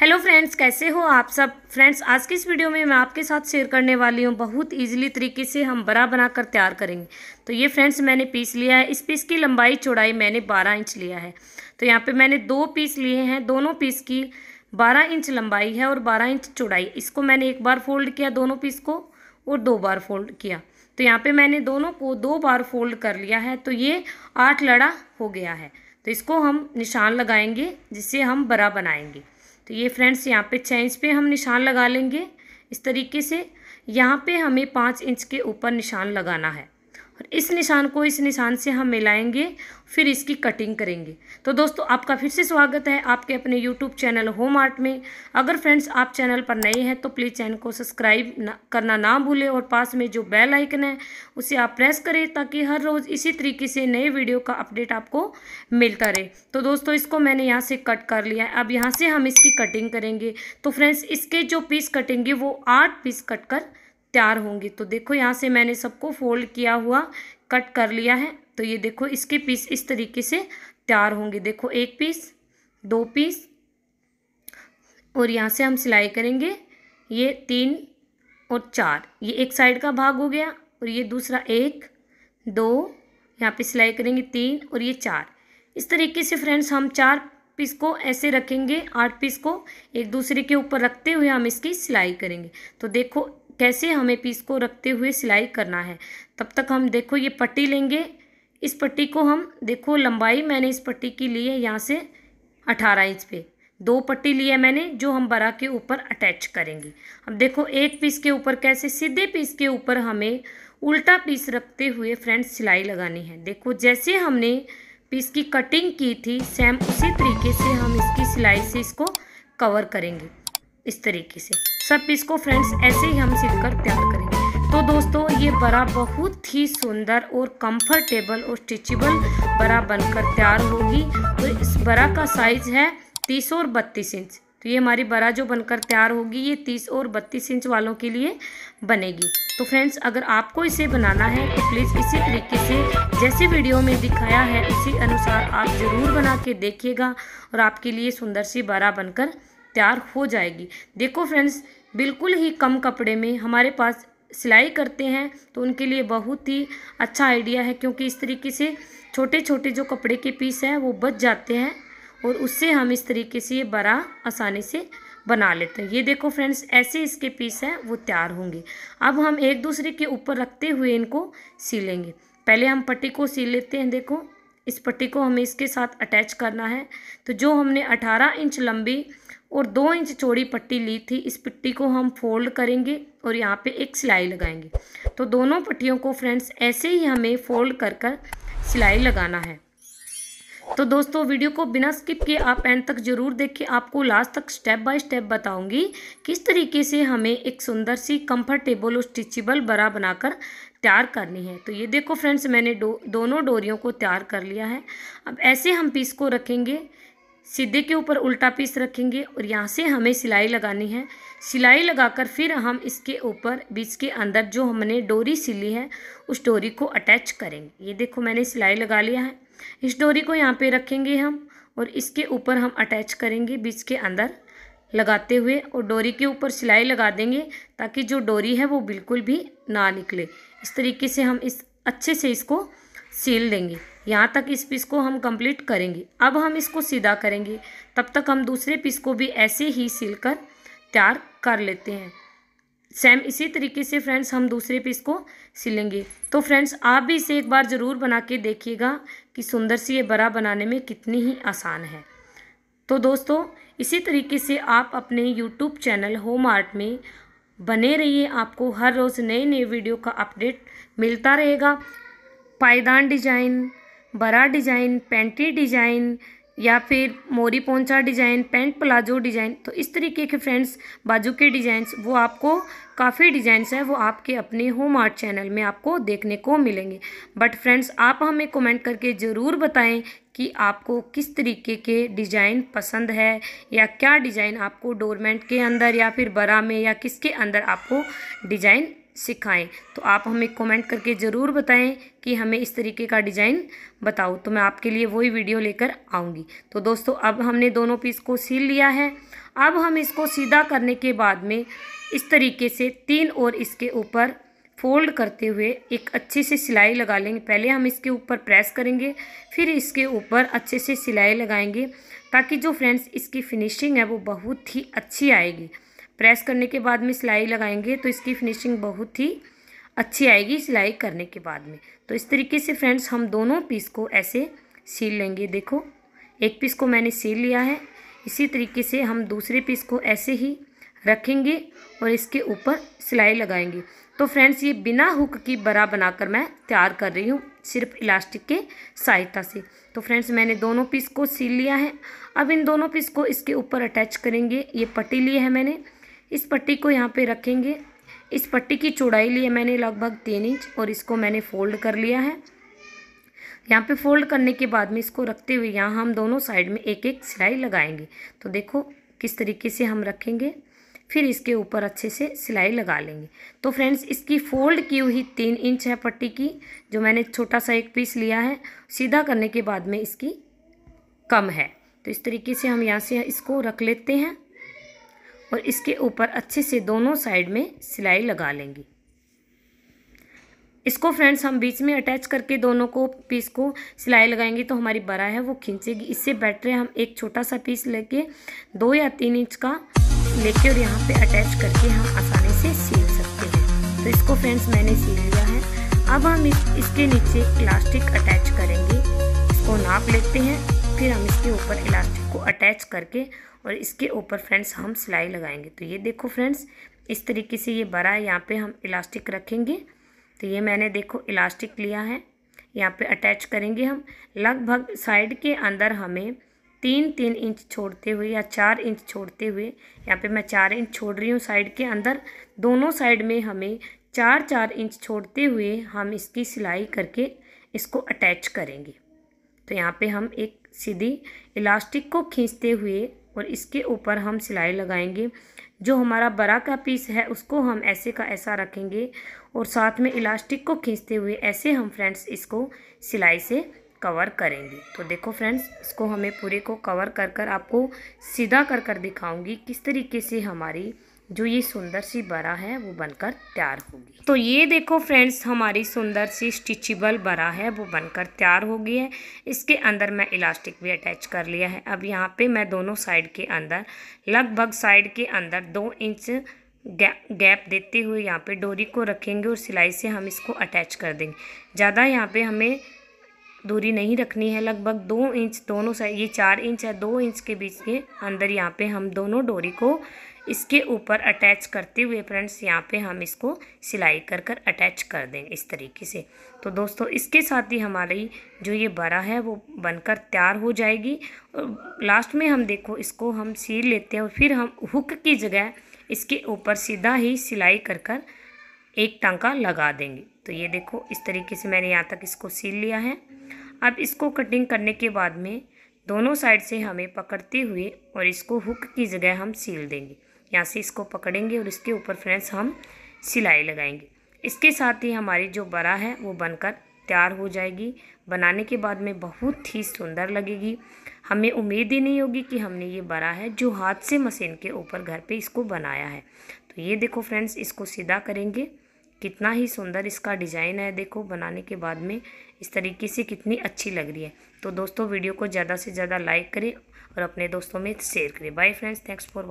hello friends कैसे हो आप सब फ्रेंड्स आज की इस वीडियो में मैं आपके साथ शेयर करने वाली हूँ बहुत इजीली तरीके से हम बड़ा बनाकर तैयार करेंगे तो ये फ्रेंड्स मैंने पीस लिया है इस पीस की लंबाई चौड़ाई मैंने 12 इंच लिया है तो यहाँ पे मैंने दो पीस लिए हैं दोनों पीस की 12 इंच लंबाई है और बारह इंच चौड़ाई इसको मैंने एक बार फोल्ड किया दोनों पीस को और दो बार फोल्ड किया तो यहाँ पर मैंने दोनों को दो बार फोल्ड कर लिया है तो ये आठ लड़ा हो गया है तो इसको हम निशान लगाएंगे जिससे हम बड़ा बनाएंगे तो ये फ्रेंड्स यहाँ पे छः इंच पे हम निशान लगा लेंगे इस तरीके से यहाँ पे हमें पाँच इंच के ऊपर निशान लगाना है और इस निशान को इस निशान से हम मिलाएंगे फिर इसकी कटिंग करेंगे तो दोस्तों आपका फिर से स्वागत है आपके अपने यूट्यूब चैनल होम आर्ट में अगर फ्रेंड्स आप चैनल पर नए हैं तो प्लीज़ चैनल को सब्सक्राइब करना ना भूलें और पास में जो बेल आइकन है उसे आप प्रेस करें ताकि हर रोज़ इसी तरीके से नए वीडियो का अपडेट आपको मिलता रहे तो दोस्तों इसको मैंने यहाँ से कट कर लिया है अब यहाँ से हम इसकी कटिंग करेंगे तो फ्रेंड्स इसके जो पीस कटेंगे वो आठ पीस कट कर तैयार होंगी तो देखो यहाँ से मैंने सबको फोल्ड किया हुआ कट कर लिया है तो ये देखो इसके पीस इस तरीके से तैयार होंगे देखो एक पीस दो पीस और यहाँ से हम सिलाई करेंगे ये तीन और चार ये एक साइड का भाग हो गया और ये दूसरा एक दो यहाँ पे सिलाई करेंगे तीन और ये चार इस तरीके से फ्रेंड्स हम चार पीस को ऐसे रखेंगे आठ पीस को एक दूसरे के ऊपर रखते हुए हम इसकी सिलाई करेंगे तो देखो कैसे हमें पीस को रखते हुए सिलाई करना है तब तक हम देखो ये पट्टी लेंगे इस पट्टी को हम देखो लंबाई मैंने इस पट्टी की ली है यहाँ से अठारह इंच पे दो पट्टी लिया मैंने जो हम बरा के ऊपर अटैच करेंगे अब देखो एक पीस के ऊपर कैसे सीधे पीस के ऊपर हमें उल्टा पीस रखते हुए फ्रेंड्स सिलाई लगानी है देखो जैसे हमने पीस की कटिंग की थी सेम उसी तरीके से हम इसकी सिलाई से इसको कवर करेंगे इस तरीके से सब इसको फ्रेंड्स ऐसे ही हम सिल कर तैयार करेंगे तो दोस्तों ये बड़ा बहुत ही सुंदर और कंफर्टेबल और स्टिचेबल बड़ा बनकर तैयार होगी और तो इस बड़ा का साइज़ है तीस और बत्तीस इंच तो ये हमारी बड़ा जो बनकर तैयार होगी ये तीस और बत्तीस इंच वालों के लिए बनेगी तो फ्रेंड्स अगर आपको इसे बनाना है तो प्लीज़ इसी तरीके से जैसे वीडियो में दिखाया है उसी अनुसार आप ज़रूर बना के देखिएगा और आपके लिए सुंदर सी बड़ा बनकर तैयार हो जाएगी देखो फ्रेंड्स बिल्कुल ही कम कपड़े में हमारे पास सिलाई करते हैं तो उनके लिए बहुत ही अच्छा आइडिया है क्योंकि इस तरीके से छोटे छोटे जो कपड़े के पीस हैं वो बच जाते हैं और उससे हम इस तरीके से ये बड़ा आसानी से बना लेते हैं ये देखो फ्रेंड्स ऐसे इसके पीस हैं वो तैयार होंगे अब हम एक दूसरे के ऊपर रखते हुए इनको सी लेंगे पहले हम पट्टी को सी लेते हैं देखो इस पट्टी को हमें इसके साथ अटैच करना है तो जो हमने अठारह इंच लंबी और दो इंच चौड़ी पट्टी ली थी इस पट्टी को हम फोल्ड करेंगे और यहाँ पे एक सिलाई लगाएंगे तो दोनों पट्टियों को फ्रेंड्स ऐसे ही हमें फोल्ड कर कर सिलाई लगाना है तो दोस्तों वीडियो को बिना स्किप किए आप एंड तक जरूर देखिए आपको लास्ट तक स्टेप बाय स्टेप बताऊंगी किस तरीके से हमें एक सुंदर सी कंफर्टेबल और स्टिचेबल बरा बनाकर तैयार करनी है तो ये देखो फ्रेंड्स मैंने दो, दोनों डोरियों को तैयार कर लिया है अब ऐसे हम पीस को रखेंगे सीधे के ऊपर उल्टा पीस रखेंगे और यहाँ से हमें सिलाई लगानी है सिलाई लगाकर फिर हम इसके ऊपर बीच के अंदर जो हमने डोरी सिली है उस डोरी को अटैच करेंगे ये देखो मैंने सिलाई लगा लिया है इस डोरी को यहाँ पे रखेंगे हम और इसके ऊपर हम अटैच करेंगे बीच के अंदर लगाते हुए और डोरी के ऊपर सिलाई लगा देंगे ताकि जो डोरी है वो बिल्कुल भी ना निकले इस तरीके से हम इस अच्छे से इसको सील देंगे यहाँ तक इस पीस को हम कंप्लीट करेंगे अब हम इसको सीधा करेंगे तब तक हम दूसरे पीस को भी ऐसे ही सिल कर तैयार कर लेते हैं सेम इसी तरीके से फ्रेंड्स हम दूसरे पीस को सिलेंगे तो फ्रेंड्स आप भी इसे एक बार ज़रूर बना के देखिएगा कि सुंदर सी ये बड़ा बनाने में कितनी ही आसान है तो दोस्तों इसी तरीके से आप अपने यूट्यूब चैनल होम आर्ट में बने रहिए आपको हर रोज़ नए नए वीडियो का अपडेट मिलता रहेगा पायदान डिजाइन बड़ा डिज़ाइन पेंटी डिज़ाइन या फिर मोरी पोंचा डिज़ाइन पेंट प्लाजो डिज़ाइन तो इस तरीके के फ्रेंड्स बाजू के डिज़ाइंस वो आपको काफ़ी डिज़ाइंस हैं वो आपके अपने होम आर्ट चैनल में आपको देखने को मिलेंगे बट फ्रेंड्स आप हमें कमेंट करके ज़रूर बताएं कि आपको किस तरीके के डिज़ाइन पसंद है या क्या डिज़ाइन आपको डोरमेंट के अंदर या फिर बरा में या किसके अंदर आपको डिज़ाइन सिखाएं तो आप हमें कमेंट करके ज़रूर बताएं कि हमें इस तरीके का डिज़ाइन बताओ तो मैं आपके लिए वही वीडियो लेकर आऊँगी तो दोस्तों अब हमने दोनों पीस को सील लिया है अब हम इसको सीधा करने के बाद में इस तरीके से तीन और इसके ऊपर फोल्ड करते हुए एक अच्छे से सिलाई लगा लेंगे पहले हम इसके ऊपर प्रेस करेंगे फिर इसके ऊपर अच्छे से सिलाई लगाएंगे ताकि जो फ्रेंड्स इसकी फिनिशिंग है वो बहुत ही अच्छी आएगी प्रेस करने के बाद में सिलाई लगाएंगे तो इसकी फिनिशिंग बहुत ही अच्छी आएगी सिलाई करने के बाद में तो इस तरीके से फ्रेंड्स हम दोनों पीस को ऐसे सील लेंगे देखो एक पीस को मैंने सील लिया है इसी तरीके से हम दूसरे पीस को ऐसे ही रखेंगे और इसके ऊपर सिलाई लगाएंगे तो फ्रेंड्स ये बिना हुक की बरा बनाकर मैं तैयार कर रही हूँ सिर्फ इलास्टिक के सहायता से तो फ्रेंड्स मैंने दोनों पीस को सील लिया है अब इन दोनों पीस को इसके ऊपर अटैच करेंगे ये पट्टी लिए है मैंने इस पट्टी को यहाँ पे रखेंगे इस पट्टी की चौड़ाई लिए मैंने लगभग तीन इंच और इसको मैंने फोल्ड कर लिया है यहाँ पे फोल्ड करने के बाद में इसको रखते हुए यहाँ हम दोनों साइड में एक एक सिलाई लगाएंगे तो देखो किस तरीके से हम रखेंगे फिर इसके ऊपर अच्छे से सिलाई लगा लेंगे तो फ्रेंड्स इसकी फोल्ड की हुई तीन इंच है पट्टी की जो मैंने छोटा सा एक पीस लिया है सीधा करने के बाद में इसकी कम है तो इस तरीके से हम यहाँ से इसको रख लेते हैं और इसके ऊपर अच्छे से दोनों साइड में सिलाई लगा लेंगे इसको फ्रेंड्स हम बीच में अटैच करके दोनों को पीस को सिलाई लगाएंगे तो हमारी बरा है वो खींचेगी इससे बेटर है हम एक छोटा सा पीस लेके दो या तीन इंच का लेके और यहाँ पे अटैच करके हम आसानी से सील सकते हैं तो इसको फ्रेंड्स मैंने सील लिया है अब हम इस, इसके नीचे इलास्टिक अटैच करेंगे इसको नाप लेते हैं फिर हम इसके ऊपर इलास्टिक को अटैच करके और इसके ऊपर फ्रेंड्स हम सिलाई लगाएंगे तो ये देखो फ्रेंड्स इस तरीके से ये बड़ा है यहाँ पे हम इलास्टिक रखेंगे तो ये मैंने देखो इलास्टिक लिया है यहाँ पे अटैच करेंगे हम लगभग साइड के अंदर हमें तीन तीन इंच छोड़ते हुए या चार इंच छोड़ते हुए यहाँ पे मैं चार इंच छोड़ रही हूँ साइड के अंदर दोनों साइड में हमें चार चार इंच छोड़ते हुए हम इसकी सिलाई करके इसको अटैच करेंगे तो यहाँ पे हम एक सीधी इलास्टिक को खींचते हुए और इसके ऊपर हम सिलाई लगाएंगे जो हमारा बड़ा का पीस है उसको हम ऐसे का ऐसा रखेंगे और साथ में इलास्टिक को खींचते हुए ऐसे हम फ्रेंड्स इसको सिलाई से कवर करेंगे तो देखो फ्रेंड्स इसको हमें पूरे को कवर कर कर आपको सीधा कर कर दिखाऊंगी किस तरीके से हमारी जो ये सुंदर सी बरा है वो बनकर तैयार होगी तो ये देखो फ्रेंड्स हमारी सुंदर सी स्टिचिबल बरा है वो बनकर तैयार हो गई है इसके अंदर मैं इलास्टिक भी अटैच कर लिया है अब यहाँ पे मैं दोनों साइड के अंदर लगभग साइड के अंदर दो इंच गैप देते हुए यहाँ पे डोरी को रखेंगे और सिलाई से हम इसको अटैच कर देंगे ज़्यादा यहाँ पर हमें दूरी नहीं रखनी है लगभग दो इंच दोनों साइड ये चार इंच है दो इंच के बीच के अंदर यहाँ पे हम दोनों डोरी को इसके ऊपर अटैच करते हुए फ्रेंड्स यहाँ पे हम इसको सिलाई कर कर अटैच कर देंगे इस तरीके से तो दोस्तों इसके साथ ही हमारी जो ये बरा है वो बनकर तैयार हो जाएगी और लास्ट में हम देखो इसको हम सील लेते हैं और फिर हम हुक की जगह इसके ऊपर सीधा ही सिलाई कर कर एक टांका लगा देंगे तो ये देखो इस तरीके से मैंने यहाँ तक इसको सील लिया है अब इसको कटिंग करने के बाद में दोनों साइड से हमें पकड़ते हुए और इसको हुक की जगह हम सील देंगे यहाँ से इसको पकड़ेंगे और इसके ऊपर फ्रेंड्स हम सिलाई लगाएंगे इसके साथ ही हमारी जो बरा है वो बनकर तैयार हो जाएगी बनाने के बाद में बहुत ही सुंदर लगेगी हमें उम्मीद ही नहीं होगी कि हमने ये बरा है जो हाथ से मशीन के ऊपर घर पे इसको बनाया है तो ये देखो फ्रेंड्स इसको सीधा करेंगे कितना ही सुंदर इसका डिज़ाइन है देखो बनाने के बाद में इस तरीके से कितनी अच्छी लग रही है तो दोस्तों वीडियो को ज़्यादा से ज़्यादा लाइक करें और अपने दोस्तों में शेयर करें बाय फ्रेंड्स थैंक्स फॉर